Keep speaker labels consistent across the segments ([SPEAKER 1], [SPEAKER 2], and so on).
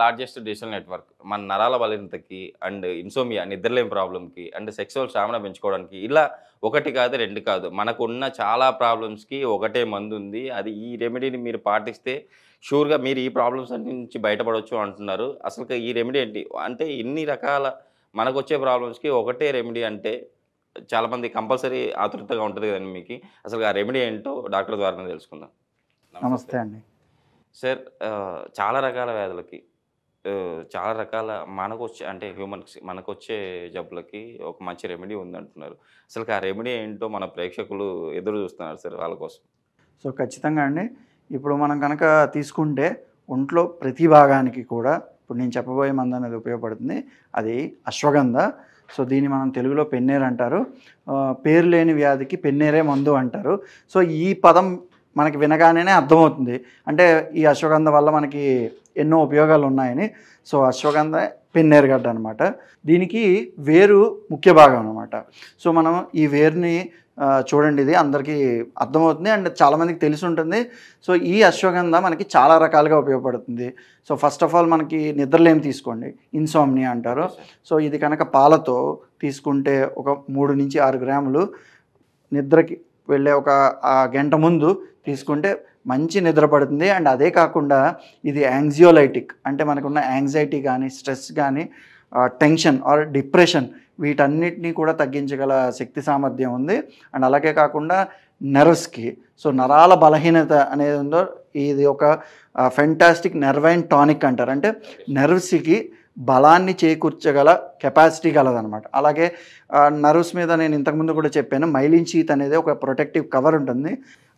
[SPEAKER 1] largest digital network మన నరాల బలింతకి and insomnia నిద్రలేని ప్రాబ్లంకి అండ్ సెక్సువల్ స్టామినా పెంచుకోవడానికి ఇలా ఒకటి కాదు రెండు కాదు మనకున్న చాలా ప్రాబ్లమ్స్కి ఒకటే మందు ఉంది అది ఈ రెమెడీని మీరు పాటిస్తే షూర్గా మీరు ఈ ప్రాబ్లమ్స్ నుంచి బయటపడవచ్చు అంటున్నారు అసలు ఈ రెమెడీ ఏంటి అంటే ఇన్ని రకాల మనకు వచ్చే ప్రాబ్లమ్స్కి ఒకటే రెమెడీ అంటే చాలామంది కంపల్సరీ ఆతృతగా ఉంటుంది కదండి మీకు అసలు ఆ రెమెడీ ఏంటో డాక్టర్ ద్వారా తెలుసుకుందాం నమస్తే అండి సార్ చాలా రకాల వ్యాధులకి చాలా రకాల మనకు వచ్చే అంటే హ్యూమన్స్ మనకు వచ్చే జబ్బులకి ఒక మంచి రెమెడీ ఉందంటున్నారు అసలు ఆ రెమెడీ ఏంటో మన ప్రేక్షకులు ఎదురు చూస్తున్నారు సార్ వాళ్ళ కోసం
[SPEAKER 2] సో ఖచ్చితంగా అండి ఇప్పుడు మనం కనుక తీసుకుంటే ఒంట్లో ప్రతి భాగానికి కూడా ఇప్పుడు నేను చెప్పబోయే మందు అనేది ఉపయోగపడుతుంది అది అశ్వగంధ సో దీన్ని మనం తెలుగులో పెన్నేరు అంటారు పేరు లేని వ్యాధికి పెన్నేరే మందు అంటారు సో ఈ పదం మనకి వినగానే అర్థమవుతుంది అంటే ఈ అశ్వగంధ వల్ల మనకి ఎన్నో ఉపయోగాలు ఉన్నాయని సో అశ్వగంధ పెన్నేరుగడ్డ అనమాట దీనికి వేరు ముఖ్య భాగం అనమాట సో మనం ఈ వేరుని చూడండి ఇది అందరికీ అర్థమవుతుంది అండ్ చాలామందికి తెలిసి ఉంటుంది సో ఈ అశ్వగంధ మనకి చాలా రకాలుగా ఉపయోగపడుతుంది సో ఫస్ట్ ఆఫ్ ఆల్ మనకి నిద్రలేమి తీసుకోండి ఇన్సోమ్నియా అంటారు సో ఇది కనుక పాలతో తీసుకుంటే ఒక మూడు నుంచి ఆరు గ్రాములు నిద్రకి వెళ్ళే ఒక గంట ముందు తీసుకుంటే మంచి నిద్ర పడుతుంది అండ్ అదే కాకుండా ఇది యాంగ్జియోలైటిక్ అంటే మనకున్న యాంగ్జైటీ కానీ స్ట్రెస్ కానీ టెన్షన్ ఆర్ డిప్రెషన్ వీటన్నిటినీ కూడా తగ్గించగల శక్తి సామర్థ్యం ఉంది అండ్ అలాగే కాకుండా నర్వ్స్కి సో నరాల బలహీనత అనేది ఉందో ఇది ఒక ఫెంటాస్టిక్ నెర్వైన్ టానిక్ అంటారు అంటే నర్వ్స్కి బలాన్ని చేకూర్చగల కెపాసిటీ కలదనమాట అలాగే నర్వ్స్ మీద నేను ఇంతకుముందు కూడా చెప్పాను మైలిన్ షీత్ అనేది ఒక ప్రొటెక్టివ్ కవర్ ఉంటుంది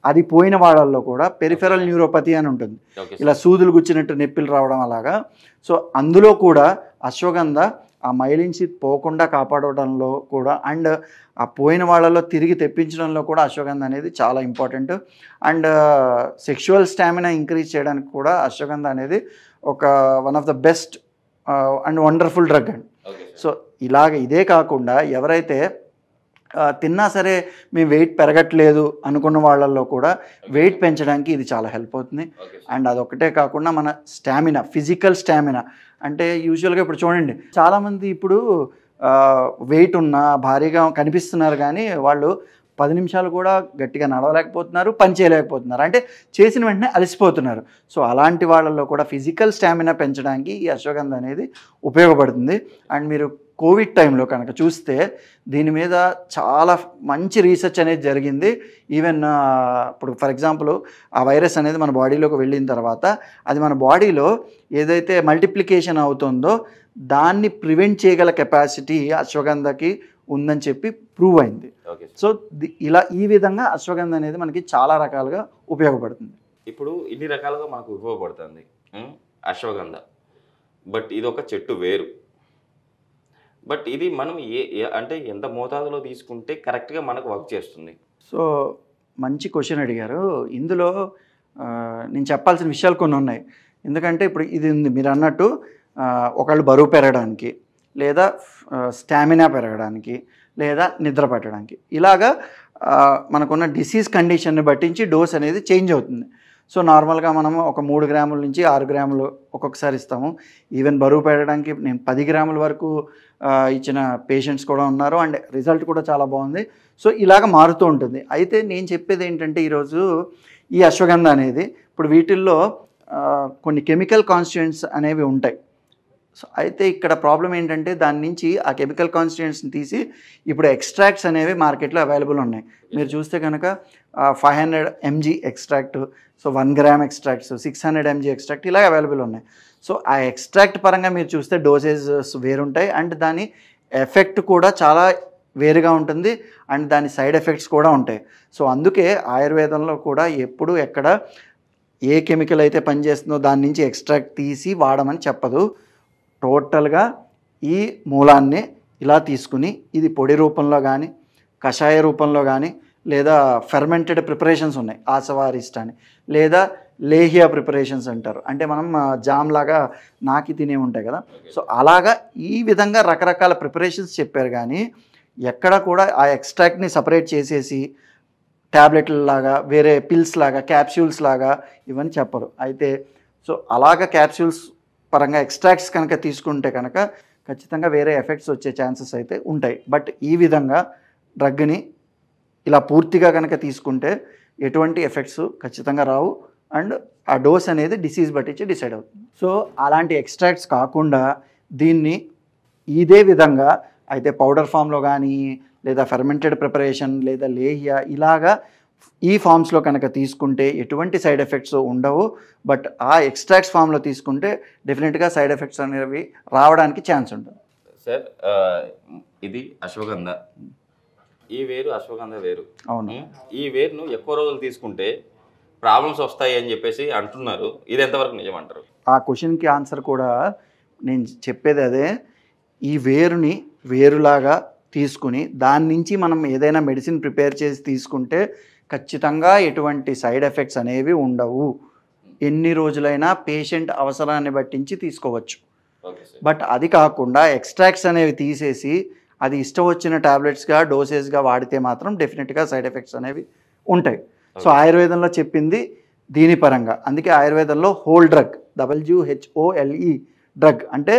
[SPEAKER 2] అది పోయిన వాళ్ళల్లో కూడా పెరిఫెరల్ న్యూరోపతి అని ఉంటుంది ఇలా సూదులు గుచ్చినట్టు నొప్పిలు రావడం అలాగా సో అందులో కూడా అశ్వగంధ ఆ మైలించి పోకుండా కాపాడడంలో కూడా అండ్ ఆ పోయిన వాళ్ళలో తిరిగి తెప్పించడంలో కూడా అశ్వగంధ అనేది చాలా important and sexual stamina increase చేయడానికి కూడా అశ్వగంధ అనేది ఒక one of the best and wonderful drug and so ఇలాగ ఇదే కాకుండా ఎవరైతే తిన్నా సరే మేము వెయిట్ పెరగట్లేదు అనుకున్న వాళ్ళల్లో కూడా వెయిట్ పెంచడానికి ఇది చాలా హెల్ప్ అవుతుంది అండ్ అదొకటే కాకుండా మన స్టామినా ఫిజికల్ స్టామినా అంటే యూజువల్గా ఇప్పుడు చూడండి చాలామంది ఇప్పుడు వెయిట్ ఉన్న భారీగా కనిపిస్తున్నారు కానీ వాళ్ళు పది నిమిషాలు కూడా గట్టిగా నడవలేకపోతున్నారు పని చేయలేకపోతున్నారు అంటే చేసిన వెంటనే అలసిపోతున్నారు సో అలాంటి వాళ్ళల్లో కూడా ఫిజికల్ స్టామినా పెంచడానికి ఈ అశ్వగంధ అనేది ఉపయోగపడుతుంది అండ్ మీరు కోవిడ్ టైంలో కనుక చూస్తే దీని మీద చాలా మంచి రీసెర్చ్ అనేది జరిగింది ఈవెన్ ఇప్పుడు ఫర్ ఎగ్జాంపుల్ ఆ వైరస్ అనేది మన బాడీలోకి వెళ్ళిన తర్వాత అది మన బాడీలో ఏదైతే మల్టిప్లికేషన్ అవుతుందో దాన్ని ప్రివెంట్ చేయగల కెపాసిటీ అశ్వగంధకి ఉందని చెప్పి ప్రూవ్ అయింది సో ఇలా ఈ విధంగా అశ్వగంధ అనేది మనకి చాలా రకాలుగా ఉపయోగపడుతుంది
[SPEAKER 1] ఇప్పుడు ఇన్ని రకాలుగా మనకు ఉపయోగపడుతుంది అశ్వగంధ బట్ ఇది ఒక చెట్టు వేరు బట్ ఇది మనం ఏ అంటే ఎంత మోతాదులో తీసుకుంటే కరెక్ట్గా మనకు వర్క్ చేస్తుంది
[SPEAKER 2] సో మంచి క్వశ్చన్ అడిగారు ఇందులో నేను చెప్పాల్సిన విషయాలు కొన్ని ఉన్నాయి ఎందుకంటే ఇప్పుడు ఇది ఉంది మీరు అన్నట్టు ఒకళ్ళు బరువు పెరగడానికి లేదా స్టామినా పెరగడానికి లేదా నిద్ర పట్టడానికి ఇలాగా మనకున్న డిసీజ్ కండిషన్ని బట్టించి డోస్ అనేది చేంజ్ అవుతుంది సో నార్మల్గా మనము ఒక మూడు గ్రాముల నుంచి ఆరు గ్రాములు ఒక్కొక్కసారి ఇస్తాము ఈవెన్ బరువు పెట్టడానికి నేను పది గ్రాముల వరకు ఇచ్చిన పేషెంట్స్ కూడా ఉన్నారు అండ్ రిజల్ట్ కూడా చాలా బాగుంది సో ఇలాగ మారుతూ ఉంటుంది అయితే నేను చెప్పేది ఏంటంటే ఈరోజు ఈ అశ్వగంధ అనేది ఇప్పుడు వీటిల్లో కొన్ని కెమికల్ కాన్స్టిట్యూన్స్ అనేవి ఉంటాయి సో అయితే ఇక్కడ ప్రాబ్లం ఏంటంటే దాని నుంచి ఆ కెమికల్ కాన్స్టిట్యూన్స్ని తీసి ఇప్పుడు ఎక్స్ట్రాక్ట్స్ అనేవి మార్కెట్లో అవైలబుల్ ఉన్నాయి మీరు చూస్తే కనుక five hundred mg extract so one gram extracts six hundred mg extract ఇలా అవైలబుల్ ఉన్నాయి సో ఆ ఎక్స్ట్రాక్ట్ పరంగా మీరు చూస్తే డోసేజెస్ వేరుంటాయి అండ్ దాని ఎఫెక్ట్ కూడా చాలా వేరుగా ఉంటుంది అండ్ దాని సైడ్ ఎఫెక్ట్స్ కూడా ఉంటాయి సో అందుకే ఆయుర్వేదంలో కూడా ఎప్పుడు ఎక్కడ ఏ కెమికల్ అయితే పనిచేస్తుందో దాని నుంచి ఎక్స్ట్రాక్ట్ తీసి వాడమని చెప్పదు టోటల్గా ఈ మూలాన్ని ఇలా తీసుకుని ఇది పొడి రూపంలో కానీ కషాయ రూపంలో కానీ లేదా ఫెర్మెంటెడ్ ప్రిపరేషన్స్ ఉన్నాయి ఆసవారిస్ట్ అని లేదా లేహియా ప్రిపరేషన్స్ అంటారు అంటే మనం జామ్ లాగా నాకి తినే ఉంటాయి కదా సో అలాగా ఈ విధంగా రకరకాల ప్రిపరేషన్స్ చెప్పారు కానీ ఎక్కడ కూడా ఆ ఎక్స్ట్రాక్ట్ని సపరేట్ చేసేసి ట్యాబ్లెట్ల లాగా వేరే పిల్స్ లాగా క్యాప్సూల్స్ లాగా ఇవన్నీ చెప్పరు అయితే సో అలాగ క్యాప్సూల్స్ పరంగా ఎక్స్ట్రాక్ట్స్ కనుక తీసుకుంటే కనుక ఖచ్చితంగా వేరే ఎఫెక్ట్స్ వచ్చే ఛాన్సెస్ అయితే ఉంటాయి బట్ ఈ విధంగా డ్రగ్ని ఇలా పూర్తిగా కనుక తీసుకుంటే ఎటువంటి ఎఫెక్ట్స్ ఖచ్చితంగా రావు అండ్ ఆ డోస్ అనేది డిసీజ్ పట్టించి డిసైడ్ అవుతుంది సో అలాంటి ఎక్స్ట్రాక్ట్స్ కాకుండా దీన్ని ఇదే విధంగా అయితే పౌడర్ ఫామ్లో కానీ లేదా ఫెర్మెంటెడ్ ప్రిపరేషన్ లేదా లేహియా ఇలాగా ఈ ఫామ్స్లో కనుక తీసుకుంటే ఎటువంటి సైడ్ ఎఫెక్ట్స్ ఉండవు బట్ ఆ ఎక్స్ట్రాక్ట్స్ ఫామ్లో తీసుకుంటే డెఫినెట్గా సైడ్ ఎఫెక్ట్స్ అనేవి రావడానికి ఛాన్స్ ఉంటుంది
[SPEAKER 1] సార్ ఇది అశ్వగంధ ఈ వేరు అశ్వగంధ వేరు అవును ఈ వేరును ఎక్కువ రోజులు తీసుకుంటే ప్రాబ్లమ్స్ వస్తాయి అని చెప్పేసి అంటున్నారు ఇది ఎంతవరకు నిజమంటారు
[SPEAKER 2] ఆ క్వశ్చన్కి ఆన్సర్ కూడా నేను చెప్పేది అదే ఈ వేరుని వేరులాగా తీసుకుని దాని నుంచి మనం ఏదైనా మెడిసిన్ ప్రిపేర్ చేసి తీసుకుంటే ఖచ్చితంగా ఎటువంటి సైడ్ ఎఫెక్ట్స్ అనేవి ఉండవు ఎన్ని రోజులైనా పేషెంట్ అవసరాన్ని బట్టించి తీసుకోవచ్చు బట్ అది కాకుండా ఎక్స్ట్రాక్ట్స్ అనేవి తీసేసి అది ఇష్టం వచ్చిన ట్యాబ్లెట్స్గా డోసెస్గా వాడితే మాత్రం డెఫినెట్గా సైడ్ ఎఫెక్ట్స్ అనేవి ఉంటాయి సో ఆయుర్వేదంలో చెప్పింది దీని పరంగా అందుకే ఆయుర్వేదంలో హోల్ డ్రగ్ డబల్యూహెచ్ఓఎల్ఈ డ్రగ్ అంటే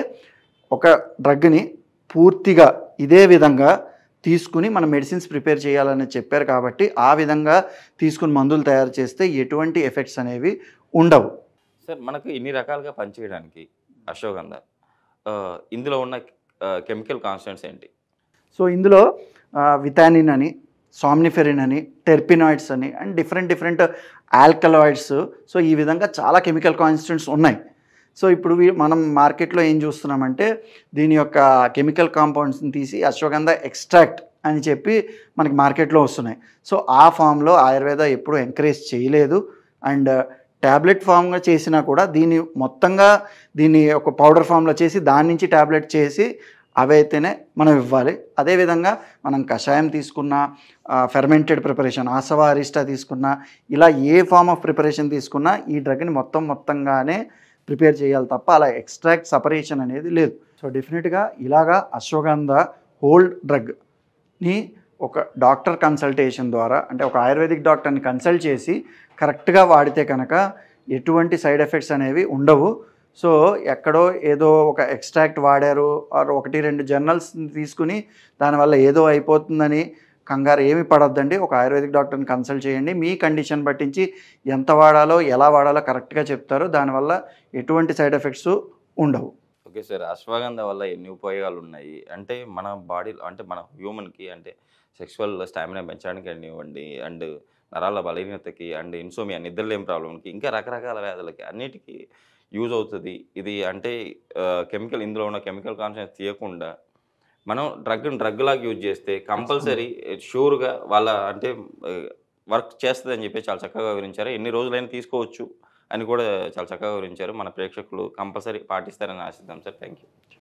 [SPEAKER 2] ఒక డ్రగ్ని పూర్తిగా ఇదే విధంగా తీసుకుని మన మెడిసిన్స్ ప్రిపేర్ చేయాలని చెప్పారు కాబట్టి ఆ విధంగా తీసుకుని మందులు తయారు చేస్తే ఎటువంటి ఎఫెక్ట్స్ అనేవి ఉండవు
[SPEAKER 1] సార్ మనకు ఇన్ని రకాలుగా పనిచేయడానికి అశోగంధ ఇందులో ఉన్న కెమికల్ కాన్స్టెంట్స్ ఏంటి
[SPEAKER 2] సో ఇందులో విటానిన్ అని సామ్నిఫెరిన్ అని టెర్పినాయిడ్స్ అని and different different alkaloids so ఈ విధంగా చాలా కెమికల్ కాన్స్టెంట్స్ ఉన్నాయి సో ఇప్పుడు మనం మార్కెట్లో ఏం చూస్తున్నామంటే దీని యొక్క కెమికల్ కాంపౌండ్స్ని తీసి అశ్వగంధ ఎక్స్ట్రాక్ట్ అని చెప్పి మనకి మార్కెట్లో వస్తున్నాయి సో ఆ ఫామ్లో ఆయుర్వేద ఎప్పుడూ ఎంకరేజ్ చేయలేదు అండ్ ట్యాబ్లెట్ ఫామ్గా చేసినా కూడా దీన్ని మొత్తంగా దీన్ని ఒక పౌడర్ ఫామ్లో చేసి దాని నుంచి ట్యాబ్లెట్ చేసి అవైతేనే మనం ఇవ్వాలి అదేవిధంగా మనం కషాయం తీసుకున్న ఫెర్మెంటెడ్ ప్రిపరేషన్ ఆసవా అరిష్టా తీసుకున్న ఇలా ఏ ఫామ్ ఆఫ్ ప్రిపరేషన్ తీసుకున్నా ఈ డ్రగ్ని మొత్తం మొత్తంగానే ప్రిపేర్ చేయాలి తప్ప అలా ఎక్స్ట్రాక్ట్ సపరేషన్ అనేది లేదు సో డెఫినెట్గా ఇలాగా అశ్వగంధ హోల్డ్ డ్రగ్ని ఒక డాక్టర్ కన్సల్టేషన్ ద్వారా అంటే ఒక ఆయుర్వేదిక్ డాక్టర్ని కన్సల్ట్ చేసి కరెక్ట్గా వాడితే కనుక ఎటువంటి సైడ్ ఎఫెక్ట్స్ అనేవి ఉండవు సో ఎక్కడో ఏదో ఒక ఎక్స్ట్రాక్ట్ వాడారు ఆర్ ఒకటి రెండు జర్నల్స్ తీసుకుని దానివల్ల ఏదో అయిపోతుందని కంగారు ఏమి పడొద్దండి ఒక ఆయుర్వేదిక్ డాక్టర్ని కన్సల్ట్ చేయండి మీ కండిషన్ పట్టించి ఎంత వాడాలో ఎలా వాడాలో కరెక్ట్గా చెప్తారు దానివల్ల ఎటువంటి సైడ్ ఎఫెక్ట్స్ ఉండవు
[SPEAKER 1] ఓకే సార్ అశ్వగంధ వల్ల ఎన్ని ఉపయోగాలు ఉన్నాయి అంటే మన బాడీలో అంటే మన హ్యూమన్కి అంటే సెక్సువల్ స్టామినా పెంచడానికి అనివ్వండి అండ్ నరాల బలహీనతకి అండ్ ఇన్సోమియా నిద్రలేని ప్రాబ్లంకి ఇంకా రకరకాల వ్యాధులకి అన్నిటికీ యూజ్ అవుతుంది ఇది అంటే కెమికల్ ఇందులో ఉన్న కెమికల్ కాన్సెన్స్ తీయకుండా మనం డ్రగ్ని డ్రగ్ లాగా యూజ్ చేస్తే కంపల్సరీ షూర్గా వాళ్ళ అంటే వర్క్ చేస్తుందని చెప్పి చాలా చక్కగా వివరించారు ఎన్ని రోజులైనా తీసుకోవచ్చు అని కూడా చాలా చక్కగా వివరించారు మన ప్రేక్షకులు కంపల్సరీ పాటిస్తారని ఆశిద్దాం సార్ థ్యాంక్ యూ